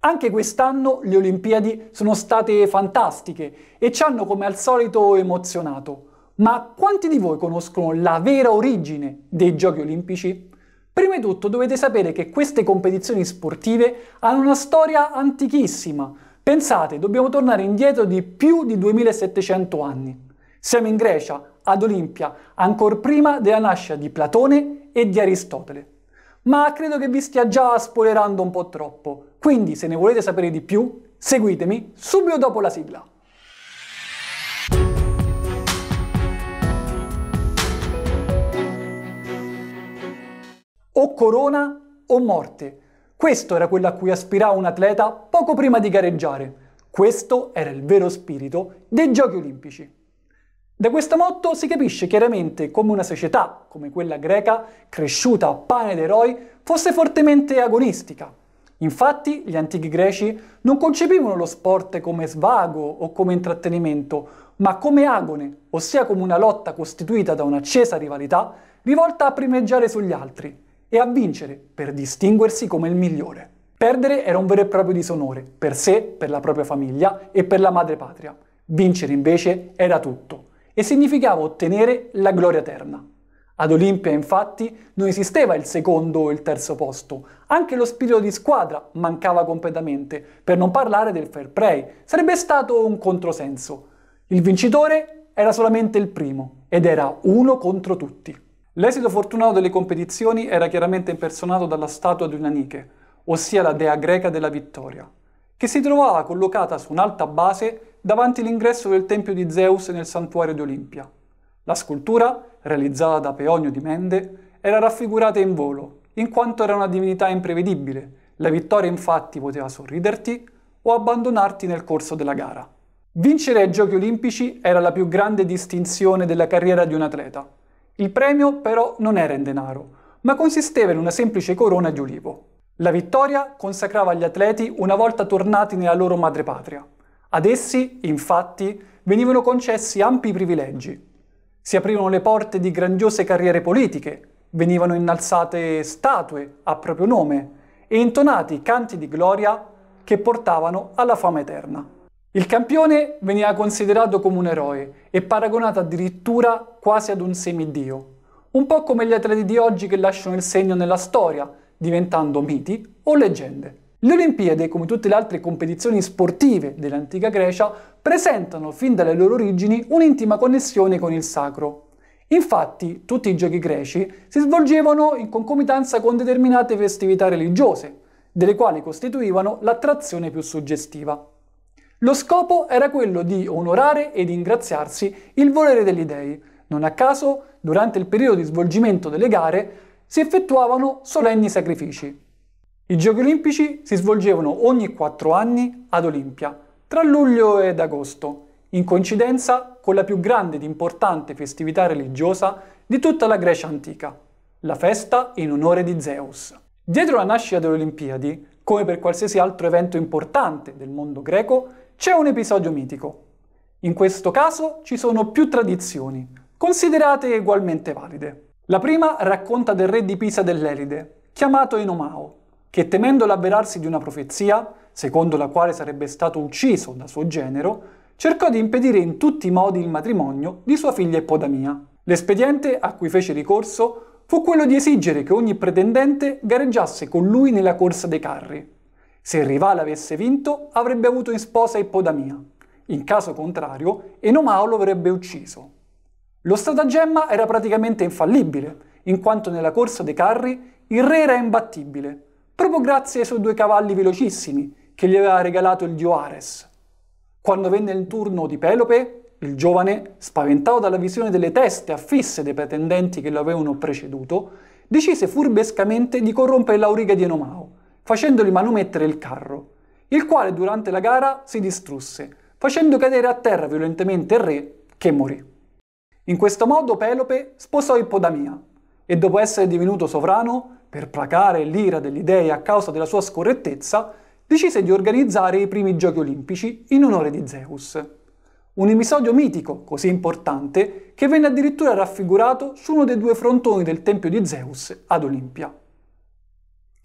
Anche quest'anno le Olimpiadi sono state fantastiche e ci hanno come al solito emozionato. Ma quanti di voi conoscono la vera origine dei Giochi Olimpici? Prima di tutto dovete sapere che queste competizioni sportive hanno una storia antichissima. Pensate, dobbiamo tornare indietro di più di 2700 anni. Siamo in Grecia, ad Olimpia, ancora prima della nascita di Platone e di Aristotele ma credo che vi stia già spoilerando un po' troppo. Quindi se ne volete sapere di più, seguitemi subito dopo la sigla. O corona o morte. Questo era quello a cui aspirava un atleta poco prima di gareggiare. Questo era il vero spirito dei Giochi Olimpici. Da questo motto si capisce chiaramente come una società, come quella greca, cresciuta a pane ed eroi, fosse fortemente agonistica. Infatti gli antichi greci non concepivano lo sport come svago o come intrattenimento, ma come agone, ossia come una lotta costituita da un'accesa rivalità rivolta a primeggiare sugli altri e a vincere per distinguersi come il migliore. Perdere era un vero e proprio disonore, per sé, per la propria famiglia e per la madrepatria. Vincere invece era tutto e significava ottenere la gloria eterna. Ad Olimpia infatti non esisteva il secondo o il terzo posto, anche lo spirito di squadra mancava completamente, per non parlare del fair play, sarebbe stato un controsenso. Il vincitore era solamente il primo ed era uno contro tutti. L'esito fortunato delle competizioni era chiaramente impersonato dalla statua di una ossia la dea greca della vittoria che si trovava collocata su un'alta base davanti l'ingresso del tempio di Zeus nel santuario di Olimpia. La scultura, realizzata da Peonio di Mende, era raffigurata in volo, in quanto era una divinità imprevedibile. La vittoria infatti poteva sorriderti o abbandonarti nel corso della gara. Vincere ai Giochi Olimpici era la più grande distinzione della carriera di un atleta. Il premio però non era in denaro, ma consisteva in una semplice corona di ulivo. La vittoria consacrava gli atleti una volta tornati nella loro madrepatria. Ad essi, infatti, venivano concessi ampi privilegi. Si aprivano le porte di grandiose carriere politiche, venivano innalzate statue a proprio nome e intonati canti di gloria che portavano alla fama eterna. Il campione veniva considerato come un eroe e paragonato addirittura quasi ad un semidio, un po' come gli atleti di oggi che lasciano il segno nella storia diventando miti o leggende. Le Olimpiadi, come tutte le altre competizioni sportive dell'antica Grecia, presentano fin dalle loro origini un'intima connessione con il sacro. Infatti, tutti i giochi greci si svolgevano in concomitanza con determinate festività religiose, delle quali costituivano l'attrazione più suggestiva. Lo scopo era quello di onorare e di ingraziarsi il volere degli dei. Non a caso, durante il periodo di svolgimento delle gare, si effettuavano solenni sacrifici. I Giochi Olimpici si svolgevano ogni quattro anni ad Olimpia, tra luglio ed agosto, in coincidenza con la più grande ed importante festività religiosa di tutta la Grecia antica, la festa in onore di Zeus. Dietro la nascita delle Olimpiadi, come per qualsiasi altro evento importante del mondo greco, c'è un episodio mitico. In questo caso ci sono più tradizioni, considerate ugualmente valide. La prima racconta del re di Pisa dell'Elide, chiamato Enomao, che temendo l'avverarsi di una profezia, secondo la quale sarebbe stato ucciso da suo genero, cercò di impedire in tutti i modi il matrimonio di sua figlia Eppodamia. L'espediente a cui fece ricorso fu quello di esigere che ogni pretendente gareggiasse con lui nella corsa dei carri. Se il rivale avesse vinto, avrebbe avuto in sposa Ippodamia. In caso contrario, Enomao lo avrebbe ucciso. Lo stratagemma era praticamente infallibile, in quanto nella corsa dei carri il re era imbattibile, proprio grazie ai suoi due cavalli velocissimi che gli aveva regalato il dio Ares. Quando venne il turno di Pelope, il giovane, spaventato dalla visione delle teste affisse dei pretendenti che lo avevano preceduto, decise furbescamente di corrompere l'auriga di Enomao, facendogli manomettere il carro, il quale durante la gara si distrusse, facendo cadere a terra violentemente il re, che morì. In questo modo Pelope sposò Ippodamia e dopo essere divenuto sovrano, per placare l'ira degli dei a causa della sua scorrettezza, decise di organizzare i primi giochi olimpici in onore di Zeus. Un episodio mitico così importante che venne addirittura raffigurato su uno dei due frontoni del tempio di Zeus ad Olimpia.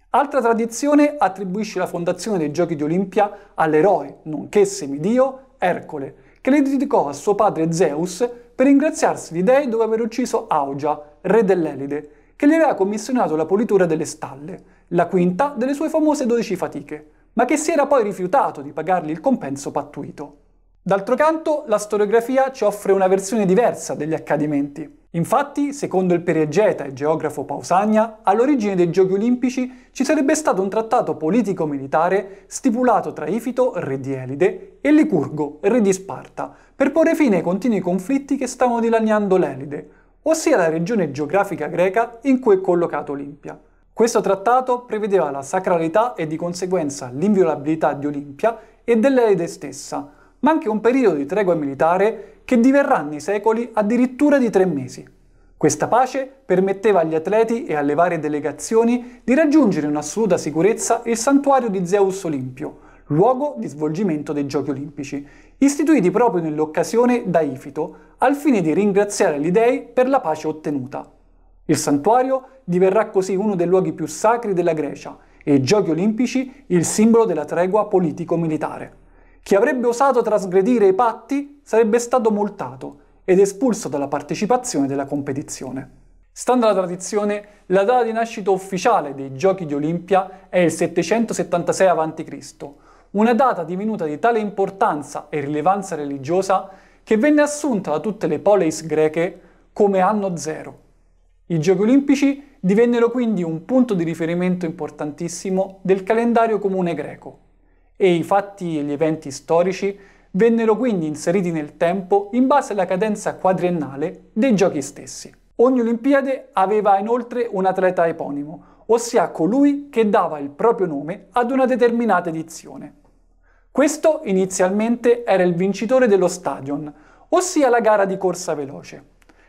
Altra tradizione attribuisce la fondazione dei giochi di Olimpia all'eroe, nonché semidio, Ercole, che le dedicò a suo padre Zeus per ringraziarsi gli dei dopo aver ucciso Augia, re dell'Elide, che gli aveva commissionato la pulitura delle stalle, la quinta delle sue famose dodici fatiche, ma che si era poi rifiutato di pagargli il compenso pattuito. D'altro canto, la storiografia ci offre una versione diversa degli accadimenti. Infatti, secondo il periegeta e geografo Pausania, all'origine dei Giochi Olimpici ci sarebbe stato un trattato politico-militare stipulato tra Ifito, re di Elide, e Licurgo, re di Sparta, per porre fine ai continui conflitti che stavano dilaniando l'Elide, ossia la regione geografica greca in cui è collocato Olimpia. Questo trattato prevedeva la sacralità e di conseguenza l'inviolabilità di Olimpia e dell'Elide stessa, ma anche un periodo di tregua militare che diverrà nei secoli addirittura di tre mesi. Questa pace permetteva agli atleti e alle varie delegazioni di raggiungere in assoluta sicurezza il santuario di Zeus Olimpio, luogo di svolgimento dei Giochi Olimpici, istituiti proprio nell'occasione da Ifito, al fine di ringraziare gli dei per la pace ottenuta. Il santuario diverrà così uno dei luoghi più sacri della Grecia e i Giochi Olimpici il simbolo della tregua politico-militare. Chi avrebbe osato trasgredire i patti sarebbe stato multato ed espulso dalla partecipazione della competizione. Stando alla tradizione, la data di nascita ufficiale dei Giochi di Olimpia è il 776 a.C., una data divenuta di tale importanza e rilevanza religiosa che venne assunta da tutte le poleis greche come anno zero. I Giochi Olimpici divennero quindi un punto di riferimento importantissimo del calendario comune greco e i fatti e gli eventi storici vennero quindi inseriti nel tempo in base alla cadenza quadriennale dei giochi stessi. Ogni Olimpiade aveva inoltre un atleta eponimo, ossia colui che dava il proprio nome ad una determinata edizione. Questo inizialmente era il vincitore dello stadion, ossia la gara di corsa veloce.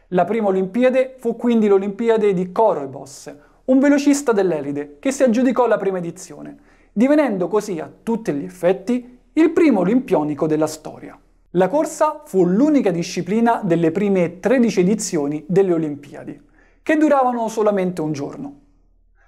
La prima Olimpiade fu quindi l'Olimpiade di Koroibos, un velocista dell'Elide che si aggiudicò la prima edizione, divenendo così a tutti gli effetti il primo olimpionico della storia. La corsa fu l'unica disciplina delle prime 13 edizioni delle Olimpiadi, che duravano solamente un giorno.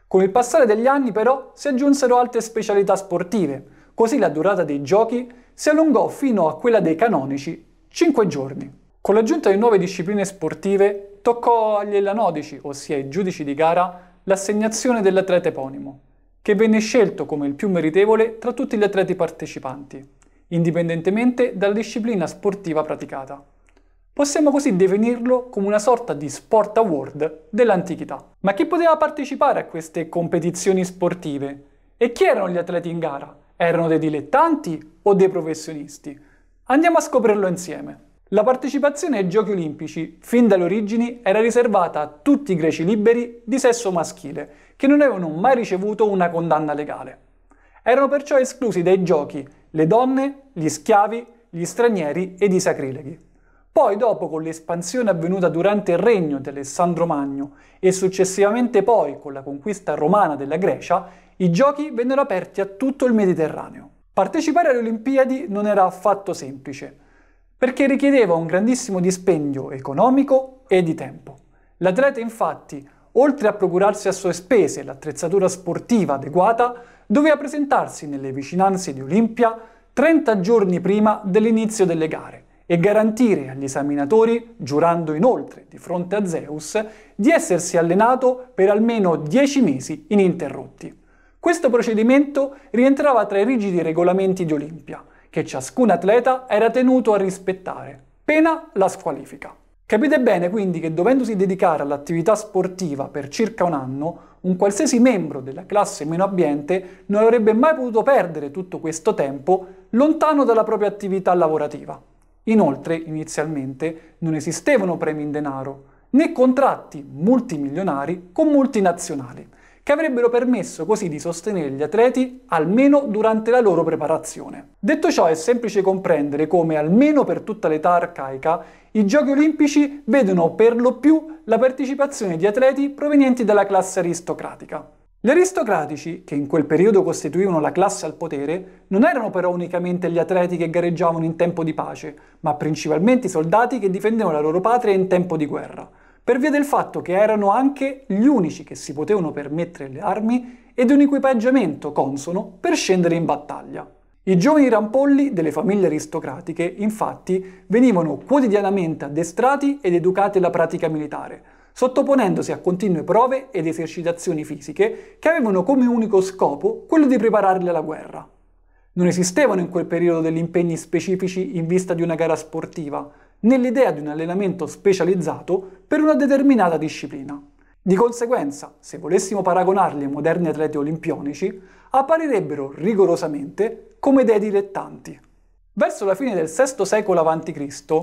Con il passare degli anni però si aggiunsero altre specialità sportive, così la durata dei giochi si allungò fino a quella dei canonici, 5 giorni. Con l'aggiunta di nuove discipline sportive toccò agli elanodici, ossia ai giudici di gara, l'assegnazione dell'atleta eponimo, che venne scelto come il più meritevole tra tutti gli atleti partecipanti, indipendentemente dalla disciplina sportiva praticata. Possiamo così definirlo come una sorta di sport award dell'antichità. Ma chi poteva partecipare a queste competizioni sportive? E chi erano gli atleti in gara? Erano dei dilettanti o dei professionisti? Andiamo a scoprirlo insieme. La partecipazione ai Giochi olimpici, fin dalle origini, era riservata a tutti i greci liberi di sesso maschile, che non avevano mai ricevuto una condanna legale. Erano perciò esclusi dai giochi le donne, gli schiavi, gli stranieri ed i sacrileghi. Poi dopo, con l'espansione avvenuta durante il regno di Alessandro Magno e successivamente poi con la conquista romana della Grecia, i giochi vennero aperti a tutto il Mediterraneo. Partecipare alle Olimpiadi non era affatto semplice, perché richiedeva un grandissimo dispendio economico e di tempo. L'atleta infatti, oltre a procurarsi a sue spese l'attrezzatura sportiva adeguata, doveva presentarsi nelle vicinanze di Olimpia 30 giorni prima dell'inizio delle gare e garantire agli esaminatori, giurando inoltre di fronte a Zeus, di essersi allenato per almeno 10 mesi ininterrotti. Questo procedimento rientrava tra i rigidi regolamenti di Olimpia, che ciascun atleta era tenuto a rispettare, pena la squalifica. Capite bene quindi che dovendosi dedicare all'attività sportiva per circa un anno, un qualsiasi membro della classe meno abbiente non avrebbe mai potuto perdere tutto questo tempo lontano dalla propria attività lavorativa. Inoltre, inizialmente, non esistevano premi in denaro, né contratti multimilionari con multinazionali che avrebbero permesso così di sostenere gli atleti almeno durante la loro preparazione. Detto ciò è semplice comprendere come, almeno per tutta l'età arcaica, i giochi olimpici vedono per lo più la partecipazione di atleti provenienti dalla classe aristocratica. Gli aristocratici, che in quel periodo costituivano la classe al potere, non erano però unicamente gli atleti che gareggiavano in tempo di pace, ma principalmente i soldati che difendevano la loro patria in tempo di guerra per via del fatto che erano anche gli unici che si potevano permettere le armi ed un equipaggiamento consono per scendere in battaglia. I giovani rampolli delle famiglie aristocratiche, infatti, venivano quotidianamente addestrati ed educati alla pratica militare, sottoponendosi a continue prove ed esercitazioni fisiche che avevano come unico scopo quello di prepararli alla guerra. Non esistevano in quel periodo degli impegni specifici in vista di una gara sportiva, nell'idea di un allenamento specializzato per una determinata disciplina. Di conseguenza, se volessimo paragonarli ai moderni atleti olimpionici, apparirebbero rigorosamente come dei dilettanti. Verso la fine del VI secolo a.C.,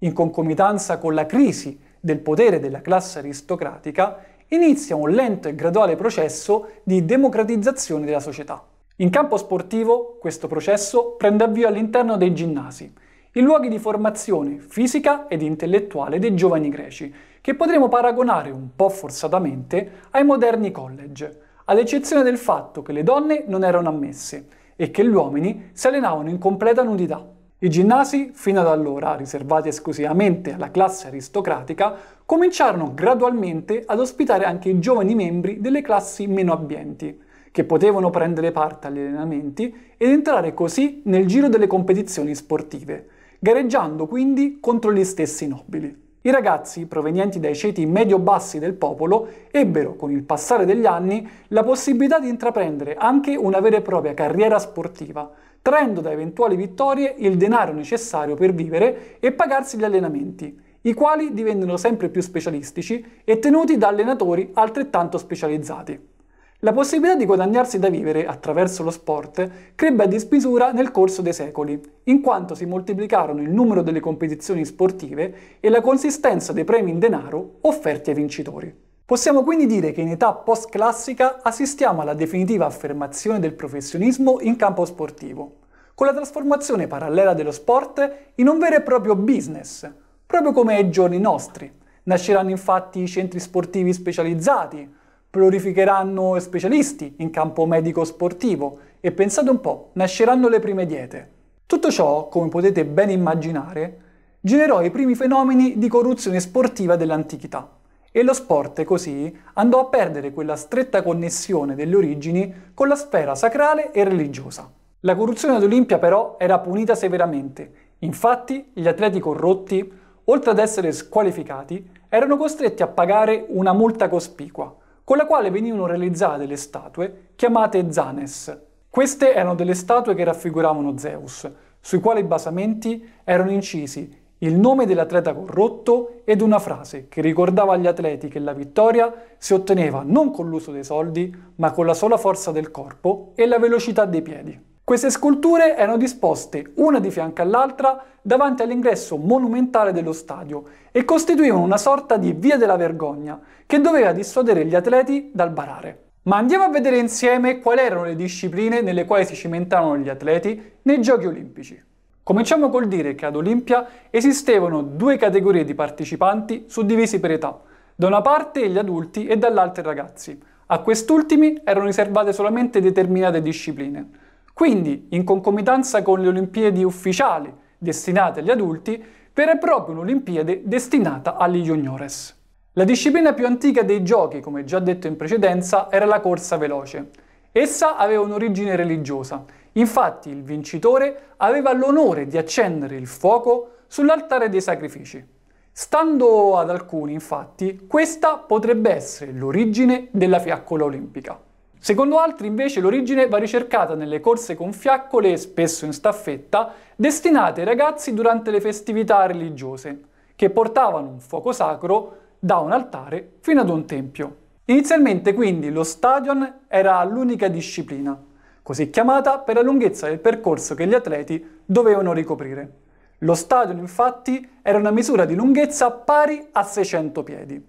in concomitanza con la crisi del potere della classe aristocratica, inizia un lento e graduale processo di democratizzazione della società. In campo sportivo questo processo prende avvio all'interno dei ginnasi, i luoghi di formazione fisica ed intellettuale dei giovani greci, che potremo paragonare un po' forzatamente ai moderni college, ad eccezione del fatto che le donne non erano ammesse e che gli uomini si allenavano in completa nudità. I ginnasi, fino ad allora riservati esclusivamente alla classe aristocratica, cominciarono gradualmente ad ospitare anche i giovani membri delle classi meno abbienti, che potevano prendere parte agli allenamenti ed entrare così nel giro delle competizioni sportive, gareggiando quindi contro gli stessi nobili. I ragazzi, provenienti dai ceti medio-bassi del popolo, ebbero, con il passare degli anni, la possibilità di intraprendere anche una vera e propria carriera sportiva, traendo da eventuali vittorie il denaro necessario per vivere e pagarsi gli allenamenti, i quali divennero sempre più specialistici e tenuti da allenatori altrettanto specializzati. La possibilità di guadagnarsi da vivere attraverso lo sport crebbe a dismisura nel corso dei secoli, in quanto si moltiplicarono il numero delle competizioni sportive e la consistenza dei premi in denaro offerti ai vincitori. Possiamo quindi dire che in età post-classica assistiamo alla definitiva affermazione del professionismo in campo sportivo, con la trasformazione parallela dello sport in un vero e proprio business, proprio come ai giorni nostri. Nasceranno infatti i centri sportivi specializzati, Glorificheranno specialisti in campo medico-sportivo e pensate un po', nasceranno le prime diete. Tutto ciò, come potete ben immaginare, generò i primi fenomeni di corruzione sportiva dell'antichità e lo sport così andò a perdere quella stretta connessione delle origini con la sfera sacrale e religiosa. La corruzione ad Olimpia però era punita severamente, infatti gli atleti corrotti, oltre ad essere squalificati, erano costretti a pagare una multa cospicua, con la quale venivano realizzate le statue chiamate Zanes. Queste erano delle statue che raffiguravano Zeus, sui quali basamenti erano incisi il nome dell'atleta corrotto ed una frase che ricordava agli atleti che la vittoria si otteneva non con l'uso dei soldi, ma con la sola forza del corpo e la velocità dei piedi. Queste sculture erano disposte una di fianco all'altra davanti all'ingresso monumentale dello stadio e costituivano una sorta di via della vergogna che doveva dissuadere gli atleti dal barare. Ma andiamo a vedere insieme quali erano le discipline nelle quali si cimentavano gli atleti nei Giochi Olimpici. Cominciamo col dire che ad Olimpia esistevano due categorie di partecipanti suddivisi per età, da una parte gli adulti e dall'altra i ragazzi. A quest'ultimi erano riservate solamente determinate discipline. Quindi, in concomitanza con le Olimpiadi ufficiali destinate agli adulti, vera e propria un'Olimpiade destinata agli juniores. La disciplina più antica dei giochi, come già detto in precedenza, era la corsa veloce. Essa aveva un'origine religiosa, infatti il vincitore aveva l'onore di accendere il fuoco sull'altare dei sacrifici. Stando ad alcuni, infatti, questa potrebbe essere l'origine della fiaccola olimpica. Secondo altri invece l'origine va ricercata nelle corse con fiaccole, spesso in staffetta, destinate ai ragazzi durante le festività religiose, che portavano un fuoco sacro da un altare fino ad un tempio. Inizialmente quindi lo stadion era l'unica disciplina, così chiamata per la lunghezza del percorso che gli atleti dovevano ricoprire. Lo stadion infatti era una misura di lunghezza pari a 600 piedi.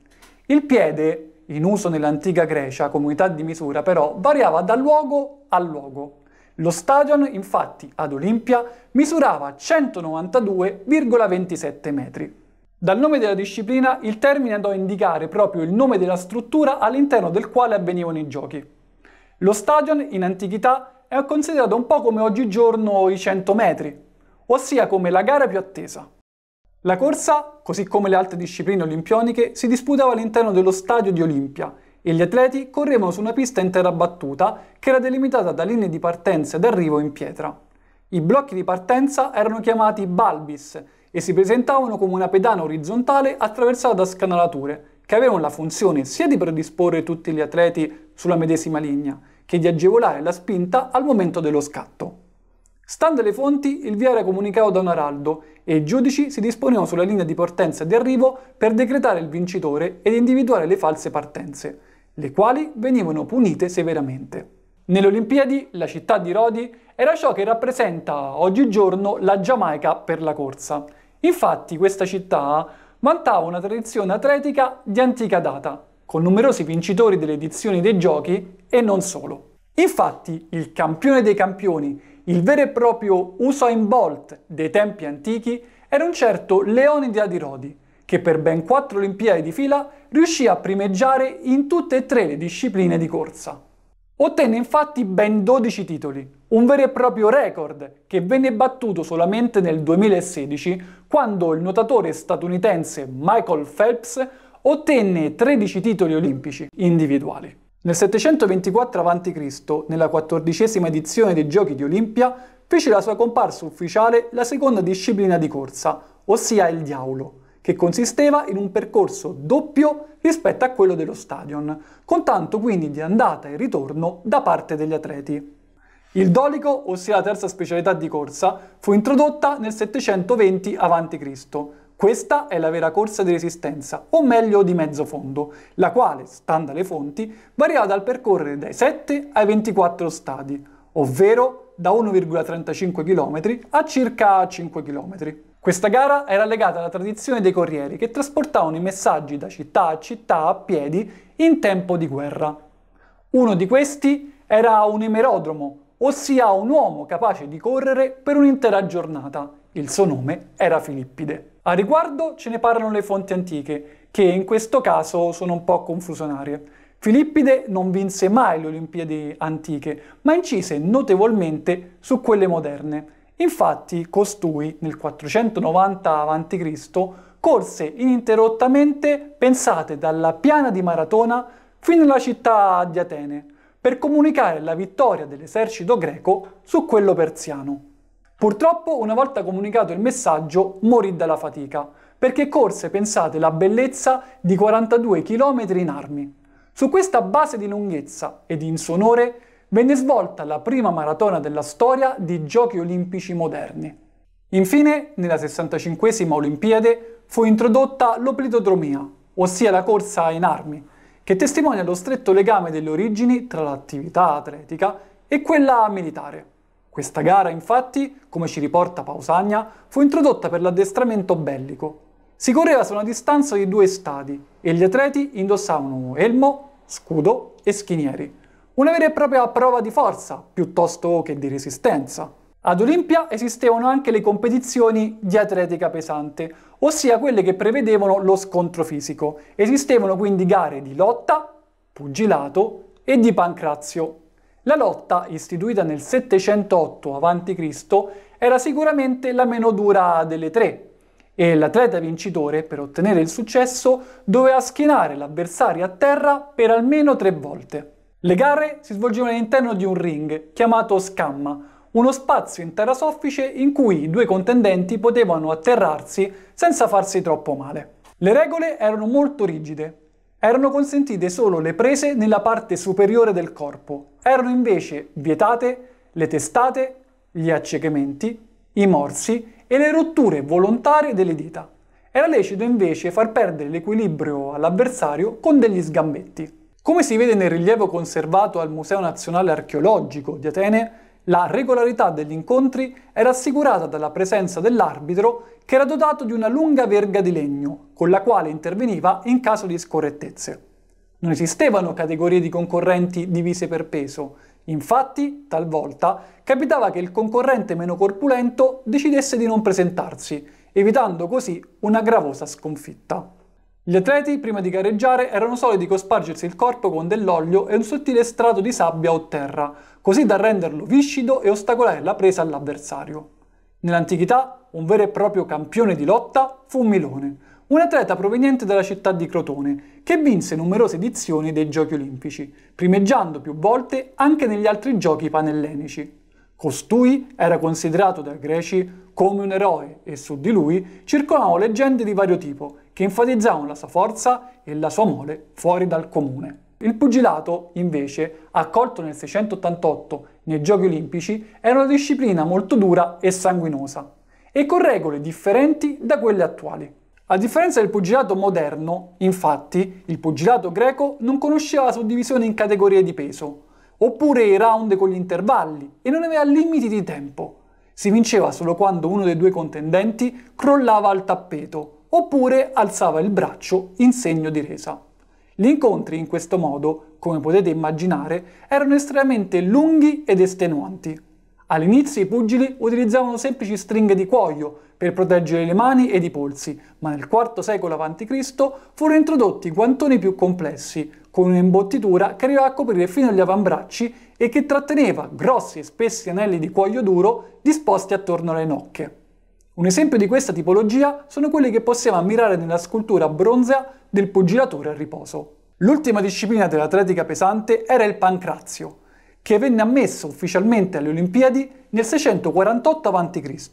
Il piede in uso nell'antica Grecia come unità di misura, però variava da luogo a luogo. Lo stadion, infatti, ad Olimpia misurava 192,27 metri. Dal nome della disciplina il termine andò a indicare proprio il nome della struttura all'interno del quale avvenivano i giochi. Lo stadion in antichità è considerato un po' come oggigiorno i 100 metri, ossia come la gara più attesa. La corsa, così come le altre discipline olimpioniche, si disputava all'interno dello stadio di Olimpia e gli atleti correvano su una pista intera battuta che era delimitata da linee di partenza ed arrivo in pietra. I blocchi di partenza erano chiamati balbis e si presentavano come una pedana orizzontale attraversata da scanalature che avevano la funzione sia di predisporre tutti gli atleti sulla medesima linea che di agevolare la spinta al momento dello scatto. Stando alle fonti, il via era comunicato da un araldo e i giudici si disponevano sulla linea di partenza e di arrivo per decretare il vincitore ed individuare le false partenze, le quali venivano punite severamente. Nelle Olimpiadi, la città di Rodi era ciò che rappresenta oggigiorno la Giamaica per la corsa. Infatti questa città vantava una tradizione atletica di antica data, con numerosi vincitori delle edizioni dei giochi e non solo. Infatti il campione dei campioni il vero e proprio Usain Bolt dei tempi antichi era un certo Leonide Adirodi, che per ben quattro Olimpiadi di fila riuscì a primeggiare in tutte e tre le discipline di corsa. Ottenne infatti ben 12 titoli, un vero e proprio record che venne battuto solamente nel 2016 quando il nuotatore statunitense Michael Phelps ottenne 13 titoli olimpici individuali. Nel 724 a.C., nella quattordicesima edizione dei Giochi di Olimpia, fece la sua comparsa ufficiale la seconda disciplina di corsa, ossia il diavolo, che consisteva in un percorso doppio rispetto a quello dello stadion, con tanto quindi di andata e ritorno da parte degli atleti. Il dolico, ossia la terza specialità di corsa, fu introdotta nel 720 a.C., questa è la vera corsa di resistenza, o meglio di mezzo fondo, la quale, stando alle fonti, varia dal percorrere dai 7 ai 24 stadi, ovvero da 1,35 km a circa 5 km. Questa gara era legata alla tradizione dei corrieri che trasportavano i messaggi da città a città a piedi in tempo di guerra. Uno di questi era un emerodromo, ossia un uomo capace di correre per un'intera giornata. Il suo nome era Filippide. A riguardo ce ne parlano le fonti antiche, che in questo caso sono un po' confusionarie. Filippide non vinse mai le Olimpiadi antiche, ma incise notevolmente su quelle moderne. Infatti costui, nel 490 a.C., corse ininterrottamente, pensate, dalla piana di Maratona fino alla città di Atene, per comunicare la vittoria dell'esercito greco su quello persiano. Purtroppo, una volta comunicato il messaggio, morì dalla fatica, perché corse, pensate, la bellezza di 42 km in armi. Su questa base di lunghezza ed in suo onore venne svolta la prima maratona della storia di giochi olimpici moderni. Infine, nella 65 Olimpiade fu introdotta l'oplitodromia, ossia la corsa in armi, che testimonia lo stretto legame delle origini tra l'attività atletica e quella militare. Questa gara, infatti, come ci riporta Pausania, fu introdotta per l'addestramento bellico. Si correva su una distanza di due stadi e gli atleti indossavano elmo, scudo e schinieri. Una vera e propria prova di forza, piuttosto che di resistenza. Ad Olimpia esistevano anche le competizioni di atletica pesante, ossia quelle che prevedevano lo scontro fisico. Esistevano quindi gare di lotta, pugilato e di pancrazio la lotta, istituita nel 708 a.C., era sicuramente la meno dura delle tre e l'atleta vincitore, per ottenere il successo, doveva schienare l'avversario a terra per almeno tre volte. Le gare si svolgevano all'interno di un ring chiamato scamma, uno spazio in terra soffice in cui i due contendenti potevano atterrarsi senza farsi troppo male. Le regole erano molto rigide, erano consentite solo le prese nella parte superiore del corpo, erano invece vietate le testate, gli accecamenti, i morsi e le rotture volontarie delle dita. Era lecito invece far perdere l'equilibrio all'avversario con degli sgambetti. Come si vede nel rilievo conservato al Museo Nazionale Archeologico di Atene, la regolarità degli incontri era assicurata dalla presenza dell'arbitro che era dotato di una lunga verga di legno, con la quale interveniva in caso di scorrettezze. Non esistevano categorie di concorrenti divise per peso, infatti talvolta capitava che il concorrente meno corpulento decidesse di non presentarsi, evitando così una gravosa sconfitta. Gli atleti, prima di gareggiare, erano soliti cospargersi il corpo con dell'olio e un sottile strato di sabbia o terra, così da renderlo viscido e ostacolare la presa all'avversario. Nell'antichità, un vero e proprio campione di lotta fu Milone, un atleta proveniente dalla città di Crotone, che vinse numerose edizioni dei Giochi Olimpici, primeggiando più volte anche negli altri giochi panellenici. Costui era considerato dai greci come un eroe e su di lui circolavano leggende di vario tipo, che enfatizzavano la sua forza e la sua mole fuori dal comune. Il pugilato, invece, accolto nel 688 nei Giochi Olimpici, era una disciplina molto dura e sanguinosa, e con regole differenti da quelle attuali. A differenza del pugilato moderno, infatti, il pugilato greco non conosceva la suddivisione in categorie di peso, oppure i round con gli intervalli, e non aveva limiti di tempo. Si vinceva solo quando uno dei due contendenti crollava al tappeto, oppure alzava il braccio in segno di resa. Gli incontri in questo modo, come potete immaginare, erano estremamente lunghi ed estenuanti. All'inizio i pugili utilizzavano semplici stringhe di cuoio per proteggere le mani ed i polsi, ma nel IV secolo a.C. furono introdotti guantoni più complessi, con un'imbottitura che arrivava a coprire fino agli avambracci e che tratteneva grossi e spessi anelli di cuoio duro disposti attorno alle nocche. Un esempio di questa tipologia sono quelli che possiamo ammirare nella scultura bronzea del pugilatore a riposo. L'ultima disciplina dell'atletica pesante era il pancrazio, che venne ammesso ufficialmente alle Olimpiadi nel 648 a.C.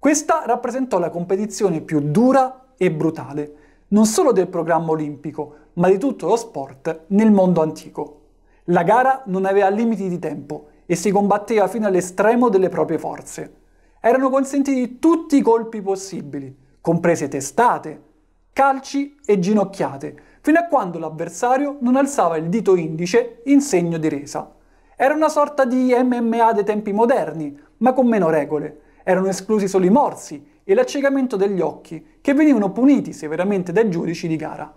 Questa rappresentò la competizione più dura e brutale, non solo del programma olimpico, ma di tutto lo sport nel mondo antico. La gara non aveva limiti di tempo e si combatteva fino all'estremo delle proprie forze erano consentiti tutti i colpi possibili, comprese testate, calci e ginocchiate, fino a quando l'avversario non alzava il dito indice in segno di resa. Era una sorta di MMA dei tempi moderni, ma con meno regole. Erano esclusi solo i morsi e l'accecamento degli occhi, che venivano puniti severamente dai giudici di gara.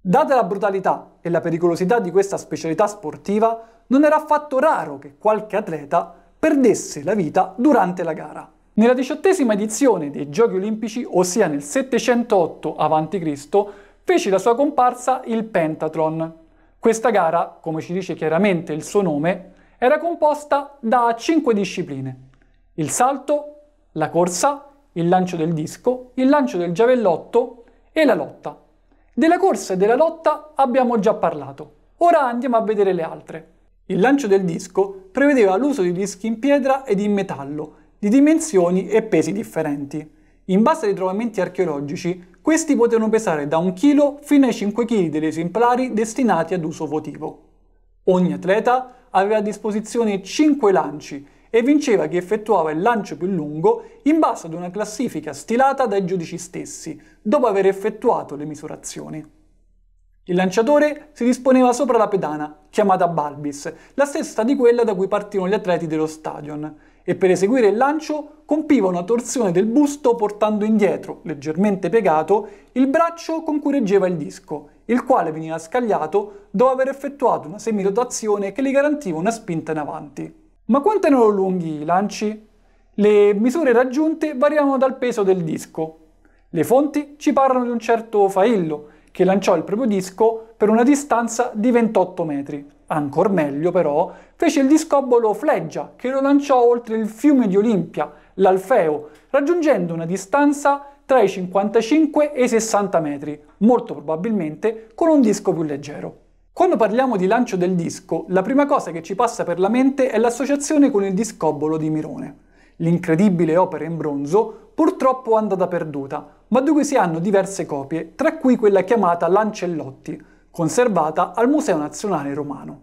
Data la brutalità e la pericolosità di questa specialità sportiva, non era affatto raro che qualche atleta perdesse la vita durante la gara. Nella diciottesima edizione dei Giochi Olimpici, ossia nel 708 a.C., fece la sua comparsa il Pentathlon. Questa gara, come ci dice chiaramente il suo nome, era composta da cinque discipline. Il salto, la corsa, il lancio del disco, il lancio del giavellotto e la lotta. Della corsa e della lotta abbiamo già parlato. Ora andiamo a vedere le altre. Il lancio del disco prevedeva l'uso di dischi in pietra ed in metallo di dimensioni e pesi differenti. In base ai ritrovamenti archeologici, questi potevano pesare da 1 kg fino ai 5 kg degli esemplari destinati ad uso votivo. Ogni atleta aveva a disposizione 5 lanci e vinceva chi effettuava il lancio più lungo in base ad una classifica stilata dai giudici stessi, dopo aver effettuato le misurazioni. Il lanciatore si disponeva sopra la pedana, chiamata balbis, la stessa di quella da cui partirono gli atleti dello stadion, e per eseguire il lancio compiva una torsione del busto portando indietro, leggermente piegato, il braccio con cui reggeva il disco, il quale veniva scagliato dopo aver effettuato una semirotazione che gli garantiva una spinta in avanti. Ma quanto erano lunghi i lanci? Le misure raggiunte variavano dal peso del disco. Le fonti ci parlano di un certo Faillo, che lanciò il proprio disco per una distanza di 28 metri ancor meglio però, fece il discobolo Fleggia, che lo lanciò oltre il fiume di Olimpia, l'Alfeo, raggiungendo una distanza tra i 55 e i 60 metri, molto probabilmente con un disco più leggero. Quando parliamo di lancio del disco, la prima cosa che ci passa per la mente è l'associazione con il discobolo di Mirone. L'incredibile opera in bronzo purtroppo è andata perduta, ma di cui si hanno diverse copie, tra cui quella chiamata Lancellotti, conservata al Museo Nazionale Romano.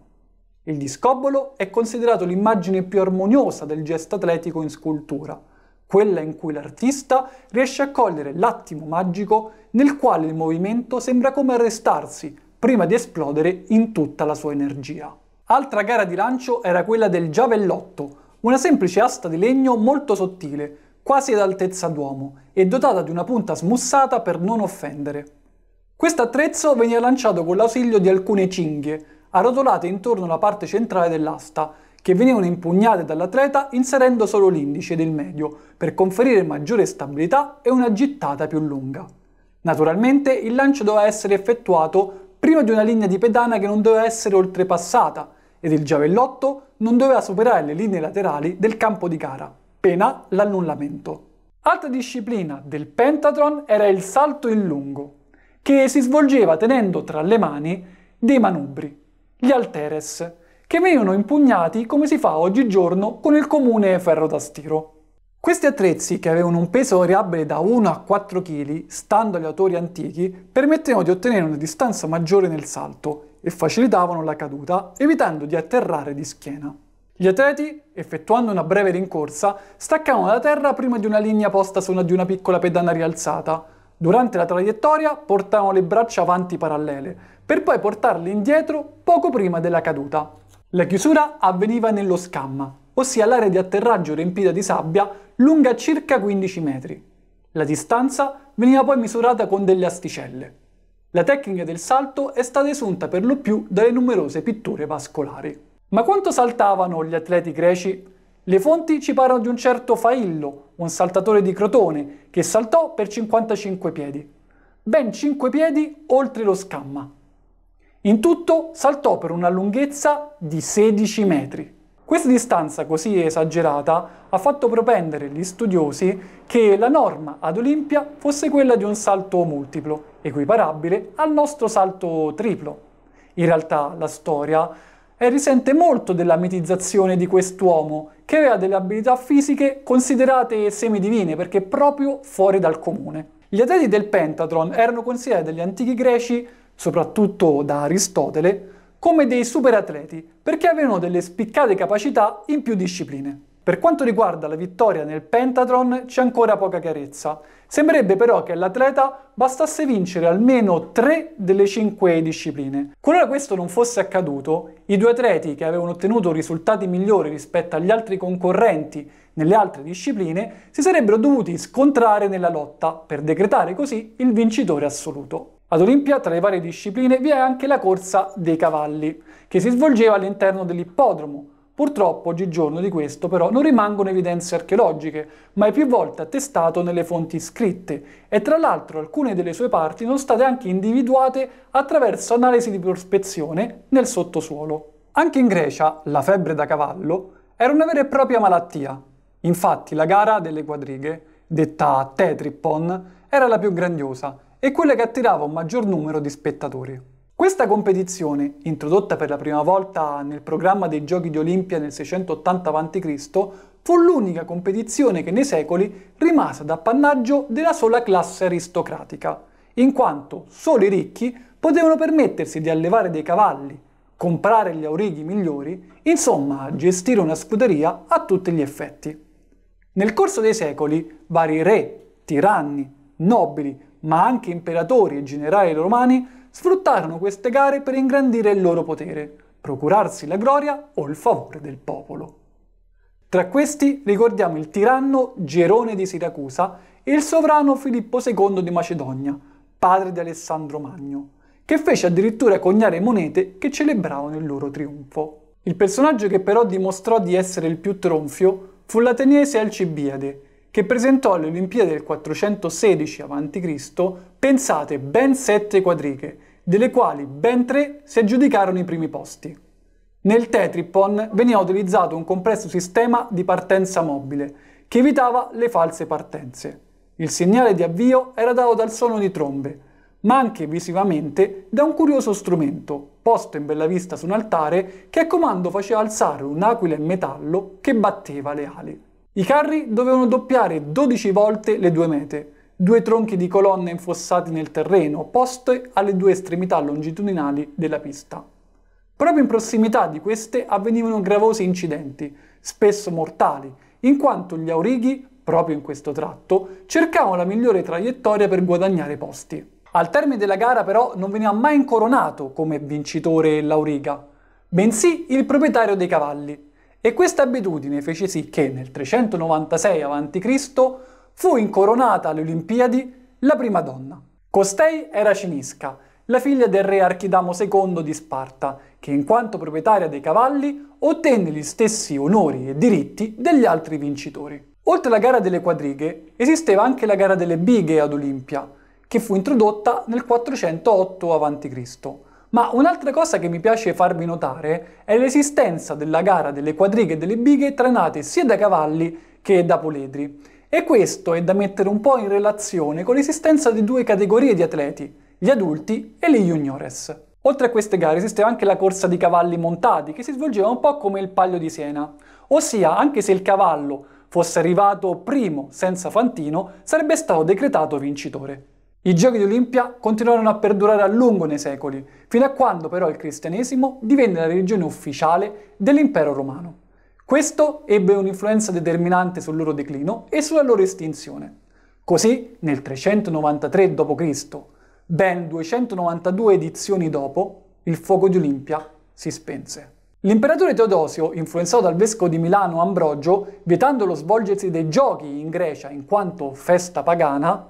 Il discobolo è considerato l'immagine più armoniosa del gesto atletico in scultura, quella in cui l'artista riesce a cogliere l'attimo magico nel quale il movimento sembra come arrestarsi prima di esplodere in tutta la sua energia. Altra gara di lancio era quella del giavellotto, una semplice asta di legno molto sottile, quasi ad altezza d'uomo, e dotata di una punta smussata per non offendere. Questo attrezzo veniva lanciato con l'ausilio di alcune cinghie, arrotolate intorno alla parte centrale dell'asta, che venivano impugnate dall'atleta inserendo solo l'indice ed il medio, per conferire maggiore stabilità e una gittata più lunga. Naturalmente il lancio doveva essere effettuato prima di una linea di pedana che non doveva essere oltrepassata ed il giavellotto non doveva superare le linee laterali del campo di gara, pena l'annullamento. Altra disciplina del pentatron era il salto in lungo, che si svolgeva tenendo tra le mani dei manubri, gli alteres, che venivano impugnati come si fa oggigiorno con il comune ferro da stiro. Questi attrezzi, che avevano un peso variabile da 1 a 4 kg, stando agli autori antichi, permettevano di ottenere una distanza maggiore nel salto e facilitavano la caduta, evitando di atterrare di schiena. Gli atleti, effettuando una breve rincorsa, staccavano la terra prima di una linea posta su una, di una piccola pedana rialzata, Durante la traiettoria portavano le braccia avanti parallele, per poi portarle indietro poco prima della caduta. La chiusura avveniva nello scamma, ossia l'area di atterraggio riempita di sabbia lunga circa 15 metri. La distanza veniva poi misurata con delle asticelle. La tecnica del salto è stata esunta per lo più dalle numerose pitture vascolari. Ma quanto saltavano gli atleti greci le fonti ci parlano di un certo Faillo, un saltatore di Crotone, che saltò per 55 piedi, ben 5 piedi oltre lo scamma. In tutto saltò per una lunghezza di 16 metri. Questa distanza così esagerata ha fatto propendere gli studiosi che la norma ad Olimpia fosse quella di un salto multiplo, equiparabile al nostro salto triplo. In realtà la storia risente molto della mitizzazione di quest'uomo che aveva delle abilità fisiche considerate semidivine perché proprio fuori dal comune. Gli atleti del Pentatron erano considerati dagli antichi greci, soprattutto da Aristotele, come dei superatleti perché avevano delle spiccate capacità in più discipline. Per quanto riguarda la vittoria nel pentathlon c'è ancora poca chiarezza. Sembrerebbe però che all'atleta bastasse vincere almeno tre delle cinque discipline. Qualora questo non fosse accaduto, i due atleti che avevano ottenuto risultati migliori rispetto agli altri concorrenti nelle altre discipline si sarebbero dovuti scontrare nella lotta per decretare così il vincitore assoluto. Ad Olimpia, tra le varie discipline, vi è anche la corsa dei cavalli, che si svolgeva all'interno dell'ippodromo, Purtroppo oggigiorno di questo però non rimangono evidenze archeologiche, ma è più volte attestato nelle fonti scritte e tra l'altro alcune delle sue parti sono state anche individuate attraverso analisi di prospezione nel sottosuolo. Anche in Grecia la febbre da cavallo era una vera e propria malattia. Infatti la gara delle quadrighe, detta Tetripon, era la più grandiosa e quella che attirava un maggior numero di spettatori. Questa competizione, introdotta per la prima volta nel programma dei Giochi di Olimpia nel 680 a.C., fu l'unica competizione che nei secoli rimase ad appannaggio della sola classe aristocratica, in quanto solo i ricchi potevano permettersi di allevare dei cavalli, comprare gli aurighi migliori, insomma gestire una scuderia a tutti gli effetti. Nel corso dei secoli vari re, tiranni, nobili, ma anche imperatori e generali romani sfruttarono queste gare per ingrandire il loro potere, procurarsi la gloria o il favore del popolo. Tra questi ricordiamo il tiranno Gerone di Siracusa e il sovrano Filippo II di Macedonia, padre di Alessandro Magno, che fece addirittura coniare monete che celebravano il loro trionfo. Il personaggio che però dimostrò di essere il più tronfio fu l'ateniese Alcibiade, che presentò alle Olimpiadi del 416 a.C. Pensate, ben sette quadrighe, delle quali ben tre si aggiudicarono i primi posti. Nel Tetripon veniva utilizzato un complesso sistema di partenza mobile, che evitava le false partenze. Il segnale di avvio era dato dal suono di trombe, ma anche visivamente da un curioso strumento, posto in bella vista su un altare, che a comando faceva alzare un'aquila in metallo che batteva le ali. I carri dovevano doppiare 12 volte le due mete, due tronchi di colonne infossati nel terreno, poste alle due estremità longitudinali della pista. Proprio in prossimità di queste avvenivano gravosi incidenti, spesso mortali, in quanto gli aurighi, proprio in questo tratto, cercavano la migliore traiettoria per guadagnare posti. Al termine della gara però non veniva mai incoronato come vincitore l'auriga, bensì il proprietario dei cavalli. E questa abitudine fece sì che nel 396 a.C fu incoronata alle Olimpiadi la prima donna. Costei era Cinisca, la figlia del re Archidamo II di Sparta, che in quanto proprietaria dei cavalli ottenne gli stessi onori e diritti degli altri vincitori. Oltre alla gara delle quadrighe, esisteva anche la gara delle bighe ad Olimpia, che fu introdotta nel 408 a.C. Ma un'altra cosa che mi piace farvi notare è l'esistenza della gara delle quadrighe e delle bighe trainate sia da cavalli che da poledri, e questo è da mettere un po' in relazione con l'esistenza di due categorie di atleti, gli adulti e gli juniores. Oltre a queste gare esisteva anche la corsa di cavalli montati, che si svolgeva un po' come il Palio di Siena, ossia anche se il cavallo fosse arrivato primo senza Fantino, sarebbe stato decretato vincitore. I giochi di Olimpia continuarono a perdurare a lungo nei secoli, fino a quando però il cristianesimo divenne la religione ufficiale dell'impero romano. Questo ebbe un'influenza determinante sul loro declino e sulla loro estinzione. Così, nel 393 d.C., ben 292 edizioni dopo, il fuoco di Olimpia si spense. L'imperatore Teodosio, influenzato dal vescovo di Milano Ambrogio, vietando lo svolgersi dei giochi in Grecia in quanto festa pagana,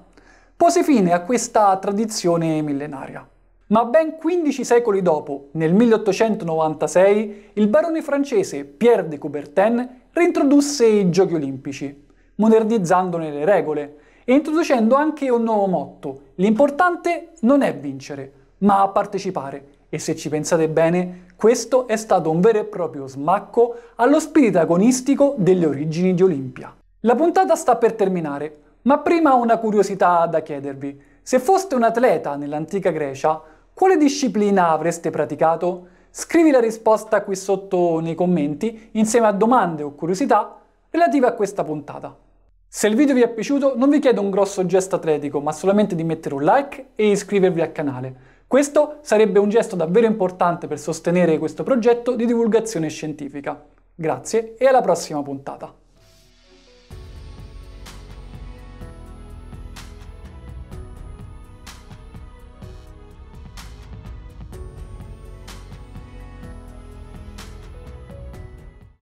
pose fine a questa tradizione millenaria. Ma ben 15 secoli dopo, nel 1896, il barone francese Pierre de Coubertin reintrodusse i giochi olimpici, modernizzandone le regole e introducendo anche un nuovo motto. L'importante non è vincere, ma partecipare. E se ci pensate bene, questo è stato un vero e proprio smacco allo spirito agonistico delle origini di Olimpia. La puntata sta per terminare, ma prima una curiosità da chiedervi. Se foste un atleta nell'antica Grecia, quale disciplina avreste praticato? Scrivi la risposta qui sotto nei commenti insieme a domande o curiosità relative a questa puntata. Se il video vi è piaciuto non vi chiedo un grosso gesto atletico, ma solamente di mettere un like e iscrivervi al canale. Questo sarebbe un gesto davvero importante per sostenere questo progetto di divulgazione scientifica. Grazie e alla prossima puntata.